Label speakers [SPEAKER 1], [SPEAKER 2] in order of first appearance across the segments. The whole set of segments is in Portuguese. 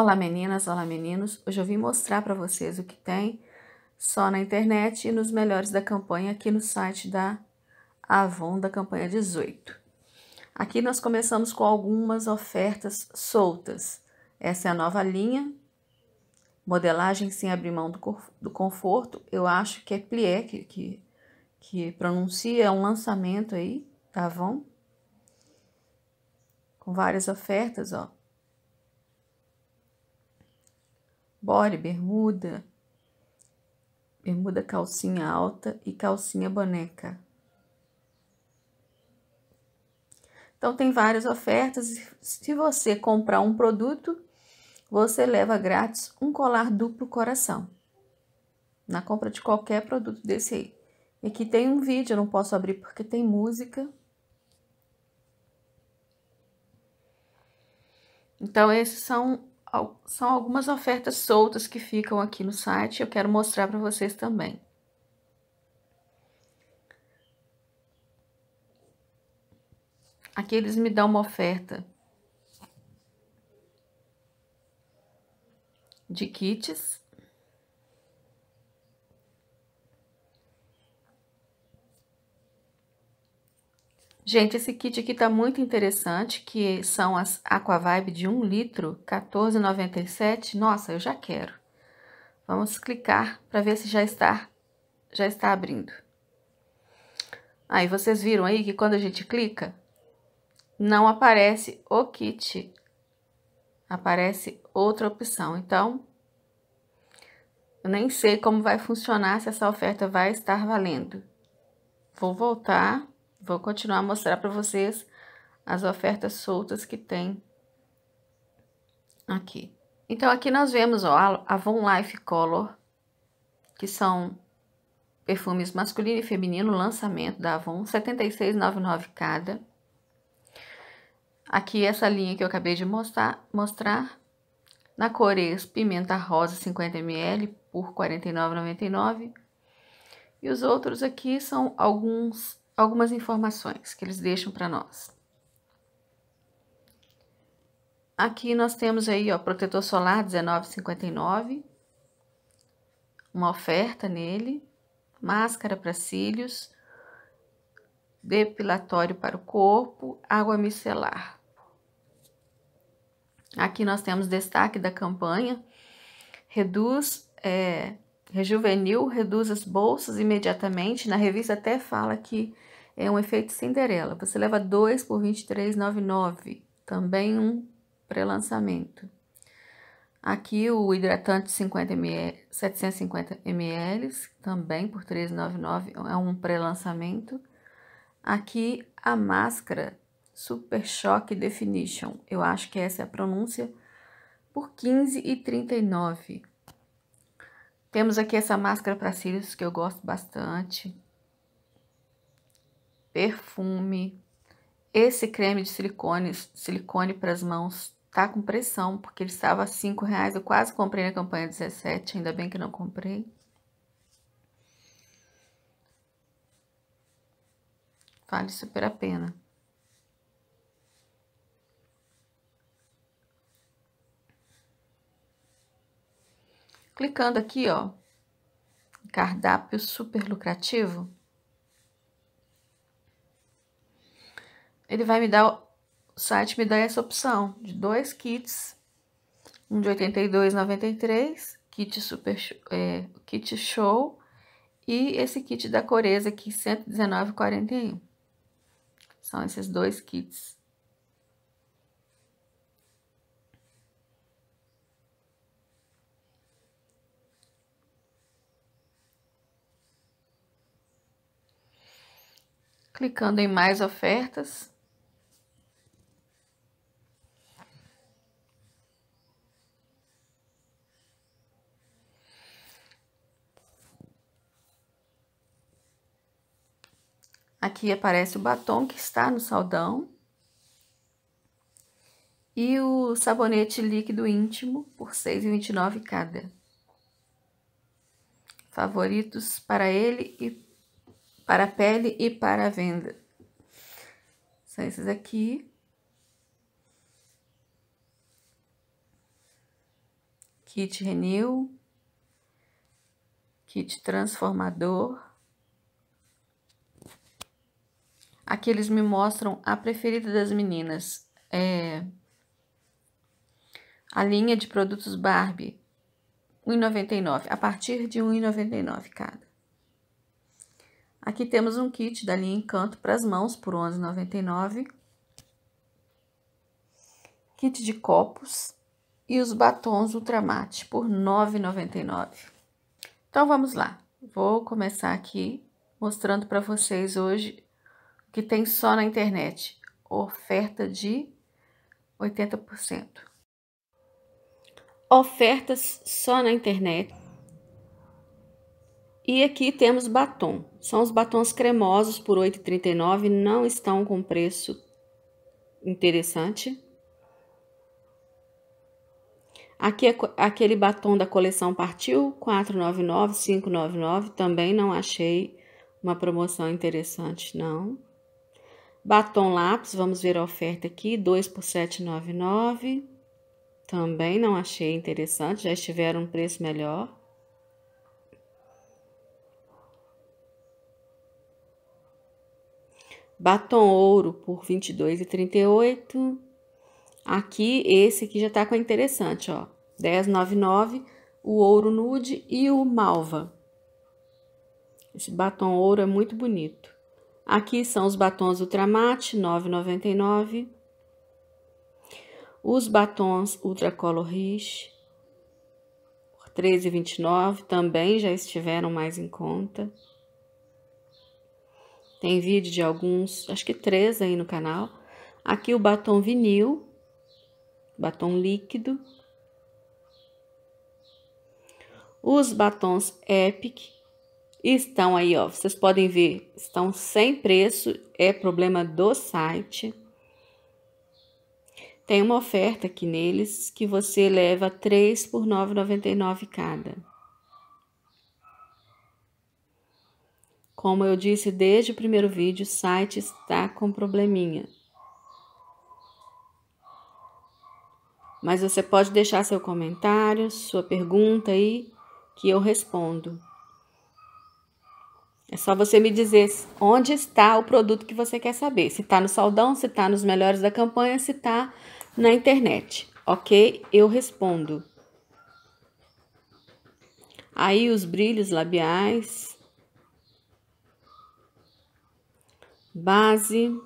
[SPEAKER 1] Olá meninas, olá meninos. Hoje eu vim mostrar para vocês o que tem só na internet e nos melhores da campanha aqui no site da Avon da campanha 18. Aqui nós começamos com algumas ofertas soltas. Essa é a nova linha, modelagem sem abrir mão do conforto. Eu acho que é plié que, que, que pronuncia, é um lançamento aí da Avon. Com várias ofertas, ó, body, bermuda, bermuda calcinha alta e calcinha boneca. Então, tem várias ofertas. Se você comprar um produto, você leva grátis um colar duplo coração. Na compra de qualquer produto desse aí. E aqui tem um vídeo, eu não posso abrir porque tem música. Então, esses são são algumas ofertas soltas que ficam aqui no site, eu quero mostrar para vocês também. Aqui eles me dão uma oferta de kits Gente, esse kit aqui tá muito interessante, que são as Aquavibe de 1 litro, R$14,97. Nossa, eu já quero. Vamos clicar para ver se já está, já está abrindo. Aí, ah, vocês viram aí que quando a gente clica, não aparece o kit, aparece outra opção. Então, eu nem sei como vai funcionar, se essa oferta vai estar valendo. Vou voltar Vou continuar a mostrar para vocês as ofertas soltas que tem aqui. Então, aqui nós vemos ó, a Avon Life Color, que são perfumes masculino e feminino, lançamento da Avon, R$ 76,99 cada. Aqui essa linha que eu acabei de mostrar, mostrar na Cores Pimenta Rosa 50ml por R$ 49,99. E os outros aqui são alguns algumas informações que eles deixam para nós. Aqui nós temos aí, ó, protetor solar 19,59, uma oferta nele, máscara para cílios, depilatório para o corpo, água micelar. Aqui nós temos destaque da campanha, reduz é, rejuvenil, reduz as bolsas imediatamente. Na revista até fala que é um efeito Cinderela. Você leva 2 por 23,99. Também um pré-lançamento. Aqui o hidratante 50 ml, 750 ml, também por 3,99, é um pré-lançamento. Aqui a máscara Super Shock Definition, eu acho que essa é a pronúncia, por 15,39. Temos aqui essa máscara para cílios que eu gosto bastante. Perfume. Esse creme de silicone, silicone para as mãos tá com pressão, porque ele estava a 5 reais. Eu quase comprei na campanha 17, ainda bem que não comprei. Vale super a pena. Clicando aqui, ó, cardápio super lucrativo, ele vai me dar, o site me dá essa opção de dois kits, um de R$ 82,93, kit, super, é, kit show e esse kit da Coreza aqui, R$ 119,41. São esses dois kits. clicando em mais ofertas. Aqui aparece o batom que está no saldão. E o sabonete líquido íntimo por R$ 6,29 cada. Favoritos para ele e para a pele e para a venda. São esses aqui. Kit Renew. Kit Transformador. Aqui eles me mostram a preferida das meninas. É a linha de produtos Barbie, R$ 1,99. A partir de R$ 1,99 cada. Aqui temos um kit da linha Encanto para as mãos por R$ 11,99. Kit de copos e os batons Ultramate por R$ 9,99. Então, vamos lá. Vou começar aqui mostrando para vocês hoje o que tem só na internet. Oferta de 80%. Ofertas só na internet. E aqui temos batom. São os batons cremosos por R$ 8,39, não estão com preço interessante. Aqui é aquele batom da coleção Partiu, 499, 599, também não achei uma promoção interessante, não. Batom lápis, vamos ver a oferta aqui, 2 por 799. Também não achei interessante, já estiveram um preço melhor. Batom ouro por R$ 22,38. Aqui, esse aqui já está com interessante, ó. 10,99 o ouro nude e o malva. Esse batom ouro é muito bonito. Aqui são os batons Ultramate, 9,99. Os batons Ultra Color Rich, por 13,29, também já estiveram mais em conta. Tem vídeo de alguns, acho que três aí no canal. Aqui o batom vinil, batom líquido. Os batons Epic estão aí, ó. Vocês podem ver, estão sem preço, é problema do site. Tem uma oferta aqui neles que você leva 3 por 9,99 cada. Como eu disse desde o primeiro vídeo, o site está com probleminha. Mas você pode deixar seu comentário, sua pergunta aí, que eu respondo. É só você me dizer onde está o produto que você quer saber. Se está no saldão, se está nos melhores da campanha, se está na internet. Ok? Eu respondo. Aí os brilhos labiais. base.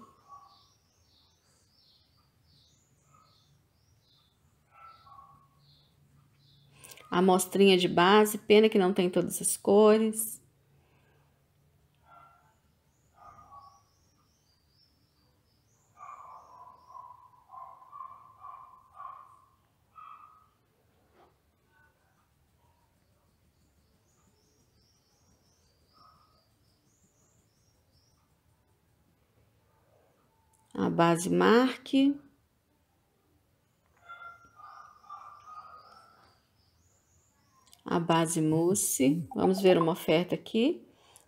[SPEAKER 1] Amostrinha de base, pena que não tem todas as cores. base marque. A base mousse. Vamos ver uma oferta aqui.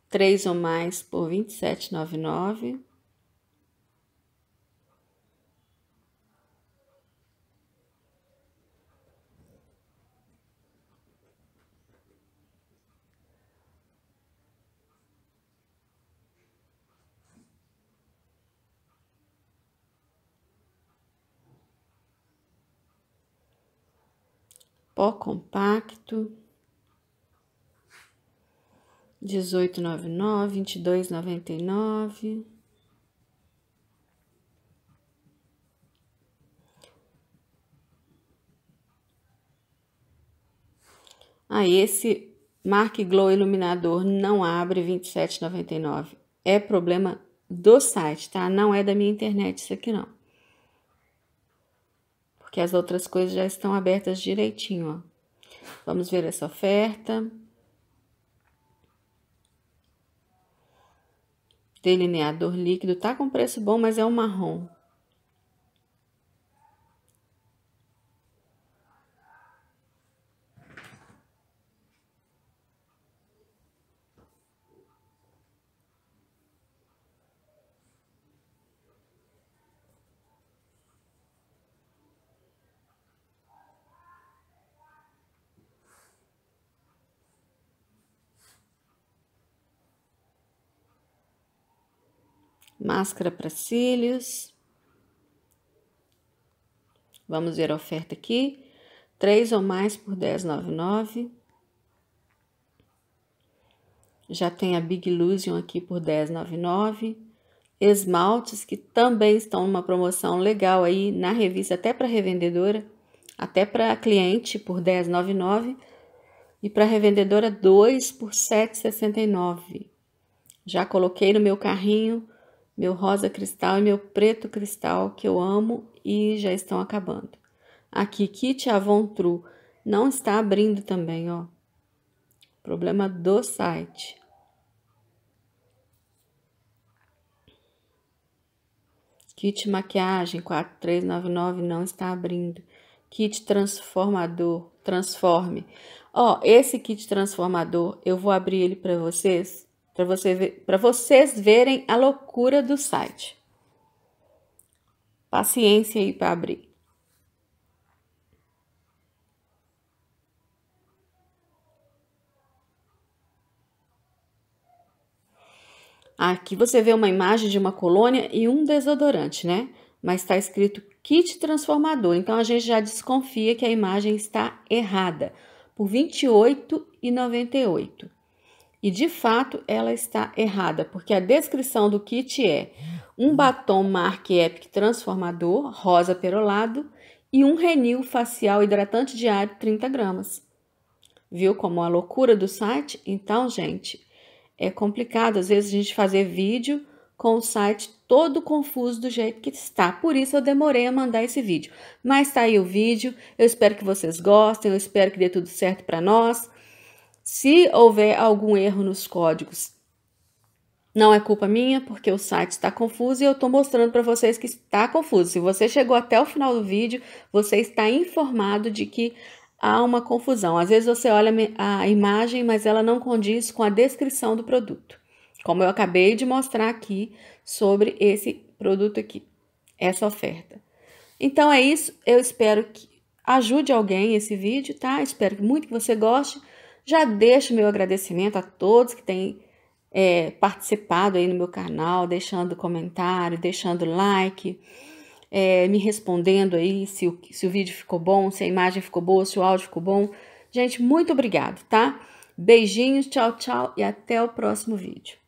[SPEAKER 1] Três ou mais por R$ 27,99. pó compacto, 18,99, 22,99. Ah, esse Mark Glow iluminador não abre 27,99. É problema do site, tá? Não é da minha internet isso aqui não que as outras coisas já estão abertas direitinho, ó. Vamos ver essa oferta. Delineador líquido, tá com preço bom, mas é um marrom. máscara para cílios. Vamos ver a oferta aqui. Três ou mais por 10,99. Já tem a Big Illusion aqui por 10,99. Esmaltes que também estão numa promoção legal aí na revista, até para revendedora, até para cliente por 10,99 e para revendedora 2 por 7,69. Já coloquei no meu carrinho meu rosa cristal e meu preto cristal que eu amo e já estão acabando. Aqui, Kit Avon True não está abrindo também, ó. Problema do site. Kit maquiagem 4399 não está abrindo. Kit transformador, transforme. Ó, esse kit transformador, eu vou abrir ele para vocês para você vocês verem a loucura do site. Paciência aí para abrir. Aqui você vê uma imagem de uma colônia e um desodorante, né? Mas está escrito kit transformador, então a gente já desconfia que a imagem está errada, por R$ 28,98. E de fato ela está errada, porque a descrição do kit é um batom Marque Epic transformador, rosa perolado, e um renil facial hidratante diário 30 gramas. Viu como a loucura do site? Então, gente, é complicado às vezes a gente fazer vídeo com o site todo confuso do jeito que está. Por isso eu demorei a mandar esse vídeo. Mas tá aí o vídeo. Eu espero que vocês gostem, eu espero que dê tudo certo para nós. Se houver algum erro nos códigos, não é culpa minha, porque o site está confuso e eu estou mostrando para vocês que está confuso. Se você chegou até o final do vídeo, você está informado de que há uma confusão. Às vezes você olha a imagem, mas ela não condiz com a descrição do produto, como eu acabei de mostrar aqui sobre esse produto aqui, essa oferta. Então é isso, eu espero que ajude alguém esse vídeo, tá? Espero muito que você goste. Já deixo meu agradecimento a todos que têm é, participado aí no meu canal, deixando comentário, deixando like, é, me respondendo aí se o, se o vídeo ficou bom, se a imagem ficou boa, se o áudio ficou bom. Gente, muito obrigado, tá? Beijinhos, tchau, tchau e até o próximo vídeo.